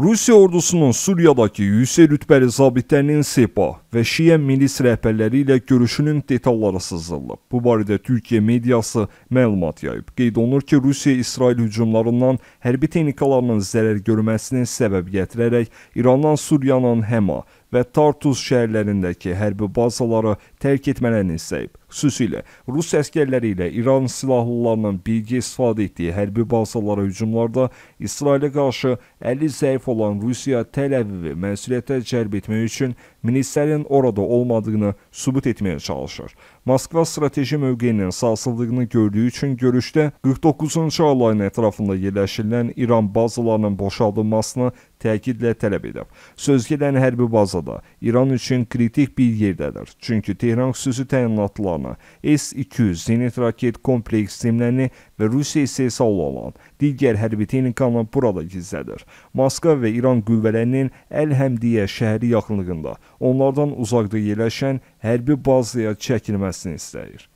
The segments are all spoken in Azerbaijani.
Rusiya ordusunun Suriyadakı yüksək rütbəli zabitlərinin SEPA və Şiyə milis rəhbərləri ilə görüşünün detalları sızdırılıb. Bu barədə Türkiyə mediası məlumat yayıb. Qeyd olunur ki, Rusiya İsrail hücumlarından hərbi texnikalarının zərər görməsinin səbəb gətirərək İrandan Suriyanın HEMA və Tartus şəhərlərindəki hərbi bazaları tərk etmələrini istəyib. Xüsusilə Rus əskərləri ilə İran silahlılarının birgə istifadə etdiyi hərbi bazalara hücumlarda İsrailə qarşı əli zəif olan Rusiya Təl-Əvivi məsuliyyətə cəlb etmək üçün milislərin orada olmadığını sübut etməyə çalışır. Moskva strateji mövqeyinin sarsıldığını gördüyü üçün görüşdə 49-cu alayın ətrafında yerləşirilən İran bazalarının boşaldılmasını təkidlə tələb edib. Sözgedən hərbi bazada İran üçün kritik bir yerdədir. Çünki Tehran xüsusi təyinatlarını S-200 zenit raket kompleks sistemlərini və Rusiya istehsalı olan digər hərbi texnikanı burada gizlədir. Moskva və İran qüvvələrinin Əl-Həmdiyə şəhəri yaxınlığında onlardan uzaqda yerləşən hərbi bazaya çəkilməsini istəyir.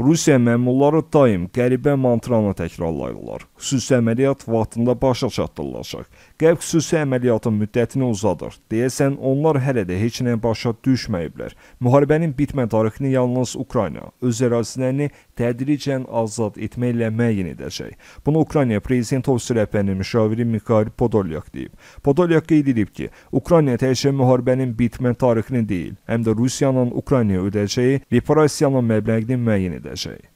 Rusiya məmurları daim qəribə mantranı təkrarlayırlar xüsusi əməliyyat vaxtında başa çatdırılacaq. Qərb xüsusi əməliyyatın müddətini uzadır. Deyəsən onlar hələ də heç nə başa düşməyiblər. Müharibənin bitmə tarixini yalnız Ukrayna öz ərazilərini tədricən azad etməklə müəyyən edəcək. Bunu Ukrayna prezidenti ofisi rəhbərinin müşaviri Mikhail Podolyak deyib. Podolyak qeyd edib ki, Ukrayna təkcə müharibənin bitmə tarixini deyil, həm də Rusiyanın Ukraynaya ödəyəcəyi reparasiyanın məbləğini müəyyən edəcək.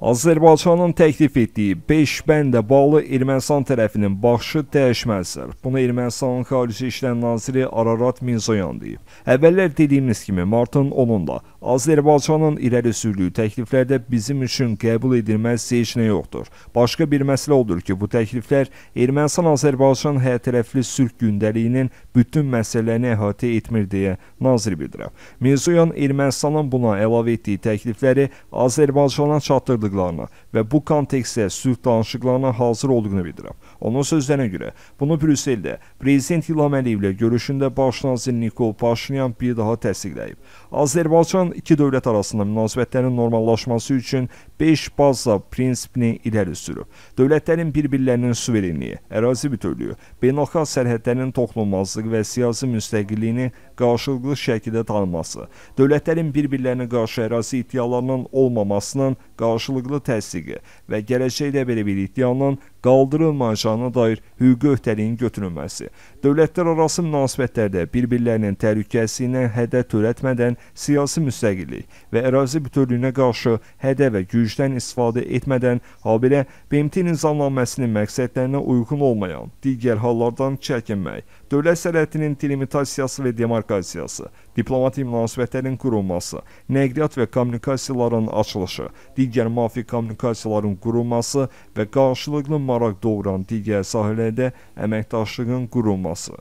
Azərbaycanın təklif etdiyi 5 bəndə bağlı Ermənistan tərəfinin baxışı dəyişməzdir. Bunu Ermənistanın Xarici İşlər naziri Ararat Minzoyan deyib. Əvvəllər dediyimiz kimi martın 10-da Azərbaycanın irəli sürdüyü təkliflərdə bizim üçün qəbul edilməz heç nə yoxdur. Başqa bir məsələ odur ki, bu təkliflər Ermənistan-Azərbaycan hərtərəfli sülh gündəliyinin bütün məsələlərini əhatə etmir deyə nazir bildirib. Minzoyan Ermənistanın buna əlavə etdiyi təklifləri Azərbaycana çatdırdı yaşadıqlarına və bu kontekstdə sülh danışıqlarına hazır olduğunu bildirib. Onun sözlərinə görə, bunu Brüsseldə prezident İlham Əliyevlə görüşündə baş nazir Nikol Paşinyan bir daha təsdiqləyib. Azərbaycan iki dövlət arasında münasibətlərin normallaşması üçün 5 baza prinsipini irəli sürüb. Dövlətlərin bir-birlərinin suverenliyi, ərazi bütövlüyü, beynəlxalq sərhədlərin toxunulmazlığı və siyasi müstəqilliyini qarşılıqlı şəkildə tanıması, dövlətlərin bir-birlərinə qarşı ərazi iddialarının olmamasının qarşılıqlı təsdiqi və gələcəkdə belə bir iddianın qaldırılmayacağına dair hüquqi öhdəliyin götürülməsi, dövlətlər arası münasibətlərdə bir-birlərinin təhlükəsizliyinə hədə törətmədən siyasi müstəqillik və ərazi bütövlüyünə qarşı hədə və gücdən istifadə etmədən, habelə BMT nizamnaməsinin məqsədlərinə uyğun olmayan digər hallardan çəkinmək, dövlət sərhədinin delimitasiyası və demarkasiyası, diplomati münasibətlərin qurulması, nəqliyyat və kommunikasiyaların açılışı, digər müvafiq kommunikasiyaların qurulması və qarşılıqlı maraq doğuran digər sahələrdə əməkdaşlığın qurulması.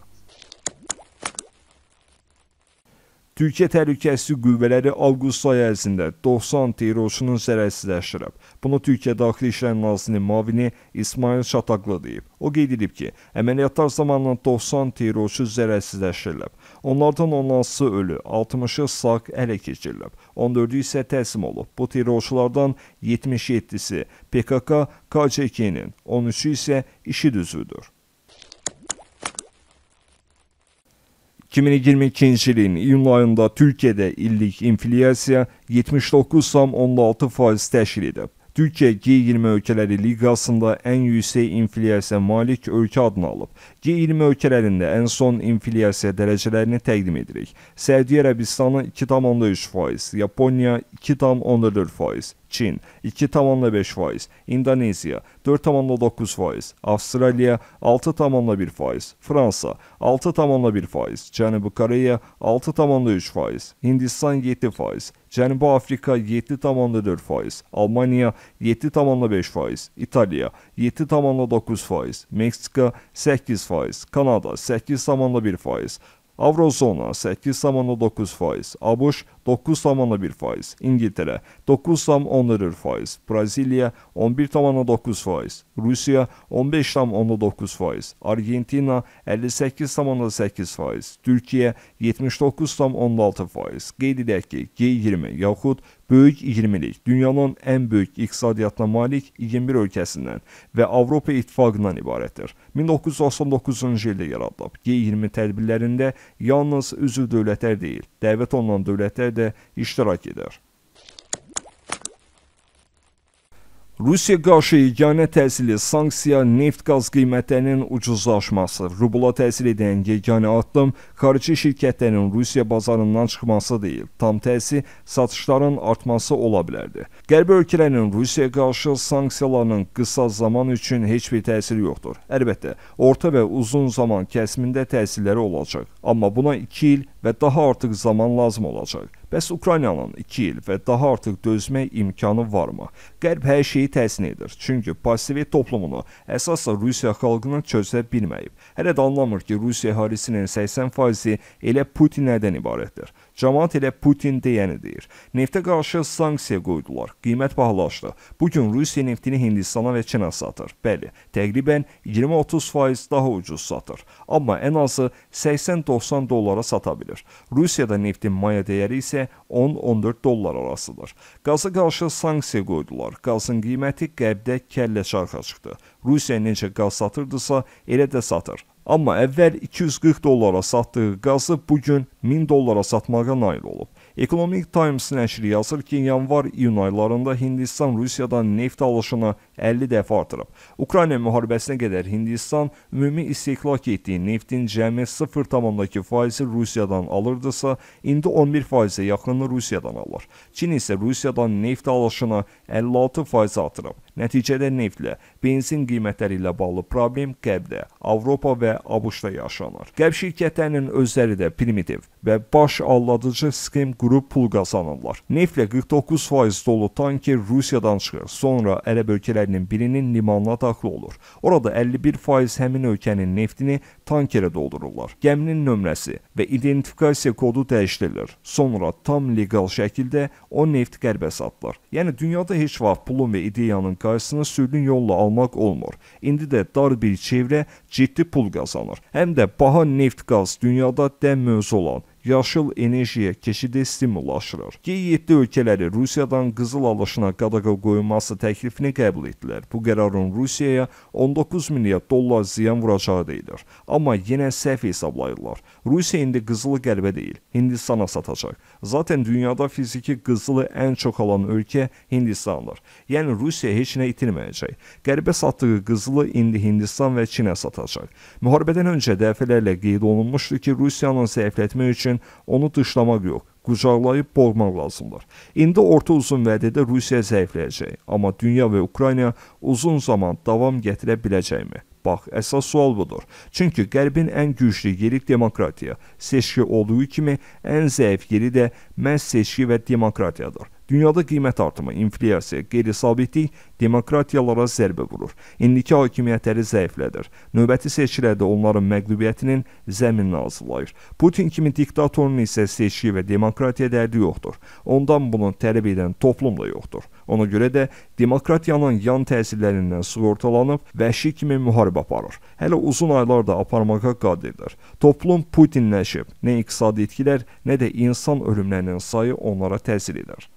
Türkiyə Təhlükəsizlik Qüvvələri avqust ayı ərzində 90 terrorçunun zərərsizləşdirib. Bunu Türkiyə Daxili İşlər Nazirinin müavini İsmail Çataqlı deyib. O qeyd edib ki, əməliyyatlar zamanı 90 terrorçu zərərsizləşdirilib. Onlardan 16-sı ölü, 60-ı sağ ələ keçirilib. 14-ü isə təslim olub. Bu terrorçulardan 77-si PKK, KCK-nin, 13-ü isə IŞİD üzvüdür. 2022-ci ilin iyun ayında Türkiyədə illik inflyasiya 79,6% təşkil edib. Türkiyə G20 ölkələri liqasında ən yüksək inflyasiya malik ölkə adını alıb. G20 ölkələrində ən son inflyasiya dərəcələrini təqdim edirik. Səudiyyə Ərəbistanı 2,3%, Yaponiya 2,4%, Çin 2 tamamla 5 faiz, İndonezya 4 tamamla 9 faiz, Avustralya 6 tamamla 1 faiz, Fransa 6 tamamla 1 faiz, Cenab-ı Kore 6 tamamla 3 faiz, Hindistan 7 faiz, Cenab-ı Afrika 7 tamamla 4 faiz, Almanya 7 tamamla 5 faiz, İtalya 7 tamamla 9 faiz, Meksika 8 faiz, Kanada 8 tamamla 1 faiz, Avrozona 8 tamamla 9 faiz, ABUŞ 9,1%, İngiltərə 9,4%, Braziliya 11,9%, Rusiya 15,9%, Argentina 58,8%, Türkiyə 79,16%. Qeyd edək ki, G20 yaxud Böyük 20-lik dünyanın ən böyük iqtisadiyyatına malik 21 ölkəsindən və Avropa İttifaqından ibarətdir. 1999-cu ildə yaradılıb. G20 tədbirlərində yalnız üzv dövlətlər deyil, dəvət olunan dövlətlər də müzakirədə iştirak edər. Rusiya qarşı yeganə təsirli sanksiya neft-qaz qiymətlərinin ucuzlaşması, rubla təsir edən yeganə addım xarici şirkətlərin Rusiya bazarından çıxması deyil, tam təsi satışların artması ola bilərdi. Qərb ölkələrinin Rusiya qarşı sanksiyalarının qısa zaman üçün heç bir təsiri yoxdur. Əlbəttə, orta və uzun zaman kəsimində təsirləri olacaq, amma buna 2 il və daha artıq zaman lazım olacaq. Bəs Ukraynanın 2 il və daha artıq dözmək imkanı varmı? Qərb hər şeyi təzmin edir. Çünki Pasovet toplumunu əsasən Rusiya xalqının çözə bilməyib. Hələ də anlamır ki, Rusiya əhalisinin 80%-i elə Putinlərdən ibarətdir. Cəmaət elə Putin deyəni deyir. Neftə qarşı sanksiya qoydular, qiymət bahalaşdı. Bu gün Rusiya neftini Hindistana və Çinə satır. Bəli, təqribən 20-30% daha ucuz satır, amma ən azı 80-90 dollara sata bilir. Rusiyada neftin maya dəyəri isə 10-14 dollar arasıdır. Qaza qarşı sanksiya qoydular. Qazın qiyməti Qərbdə kəllə çarxa çıxdı. Rusiya necə qaz satırdısa, elə də satır. Amma əvvəl 240 dollara satdığı qazı bu gün 1000 dollara satmağa nail olub. Economic Times nəşri yazır ki, yanvar-iyun aylarında Hindistan Rusiyadan neft alışını 50 dəfə artırıb. Ukrayna müharibəsinə qədər Hindistan ümumi istehlak etdiyi neftin cəmi 0,2%-i Rusiyadan alırdısa, indi 11%-ə yaxınını Rusiyadan alır. Çin isə Rusiyadan neft alışını 56% artırıb. Nəticədə neftlə, benzin qiymətləri ilə bağlı problem Qərbdə, Avropa və ABŞ-da yaşanır. Qərb şirkətlərinin özləri də primitiv və baş alladıcı skem qrup pul qazanırlar. Neftlə 49% dolu tanker Rusiyadan çıxır, sonra ərəb ölkələri gəmilərinin birinin limanına daxil olur. Orada 51% həmin ölkənin neftini tankerə doldururlar. Gəminin nömrəsi və identifikasiya kodu dəyişdirilir. Sonra tam leqal şəkildə o neft qərbə satılır. Yəni dünyada heç vaxt pulun və ideyanın qarşısını sürgün yolla almaq olmur. İndi də dar bir çevrə ciddi pul qazanır. Həm də baha neft qaz dünyada dəm mövzu olan yaşıl enerjiyə keçidi stimullaşdırır. G7 ölkələri Rusiyadan qızıl alışına qadağa qoyulması təklifini qəbul etdilər. Bu qərarın Rusiyaya 19 milyard dollar ziyan vuracağı deyilir. Amma yenə səhv hesablayırlar. Rusiya indi qızılı qəlbə deyil, Hindistana satacaq. Zaten dünyada fiziki qızılı ən çox alan ölkə Hindistandır. Yəni Rusiya heç nə itirməyəcək. Qərbə satdığı qızılı indi Hindistan və Çinə satacaq. Müharibədən öncə dəfələrlə qeyd olunmuşdu ki, Rusiyanın zəiflətmək üçün edərkən onu dışlamaq yox, qucaqlayıb boğmaq lazımdır. İndi orta uzun vədədə Rusiya zəifləyəcək, amma dünya və Ukrayna uzun zaman davam gətirə biləcəkmi? Bax, əsas sual budur. Çünki Qərbin ən güclü yeri demokratiya, seçki olduğu kimi ən zəif yeri də məhz seçki və demokratiyadır. Dünyada qiymət artımı, inflyasiya, qeyri-sabitlik demokratiyalara zərbə vurur. İndiki hakimiyyətləri zəiflədir. Növbəti seçkilərdə onların məğlubiyyətinin zəminini hazırlayır. Putin kimi diktatorun isə seçki və demokratiya dərdi yoxdur. Ondan bunu tələb edən toplum da yoxdur. Ona görə də demokratiyanın yan təsirlərindən sığortalanıb vəhşi kimi müharibə aparır. Hələ uzun aylar da aparmağa qadirdir. Toplum Putinləşib. Nə iqtisadi itkilər, nə də insan ölümlərinin sayı onlara təsir edir.